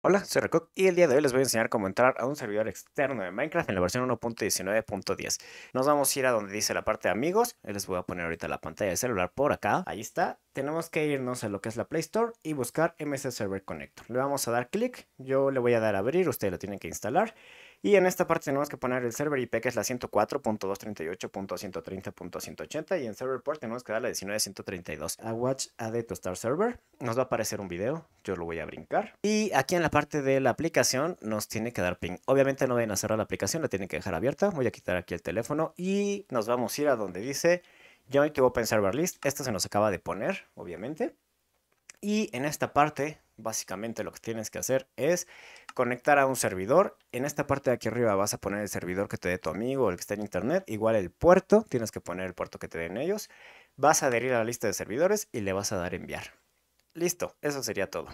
Hola, soy y el día de hoy les voy a enseñar cómo entrar a un servidor externo de Minecraft en la versión 1.19.10. Nos vamos a ir a donde dice la parte de amigos, les voy a poner ahorita la pantalla de celular por acá, ahí está. Tenemos que irnos a lo que es la Play Store y buscar MS Server Connector. Le vamos a dar clic, yo le voy a dar a abrir, ustedes lo tienen que instalar. Y en esta parte tenemos que poner el server IP que es la 104.238.130.180 y en server port tenemos que dar la 19.132. A watch a to star server nos va a aparecer un video, yo lo voy a brincar. Y aquí en la parte de la aplicación nos tiene que dar ping. Obviamente no deben a cerrar la aplicación, la tienen que dejar abierta. Voy a quitar aquí el teléfono y nos vamos a ir a donde dice Join to Open Server List. Esto se nos acaba de poner, obviamente. Y en esta parte Básicamente lo que tienes que hacer es conectar a un servidor. En esta parte de aquí arriba vas a poner el servidor que te dé tu amigo o el que está en internet. Igual el puerto, tienes que poner el puerto que te den ellos. Vas a adherir a la lista de servidores y le vas a dar enviar. Listo, eso sería todo.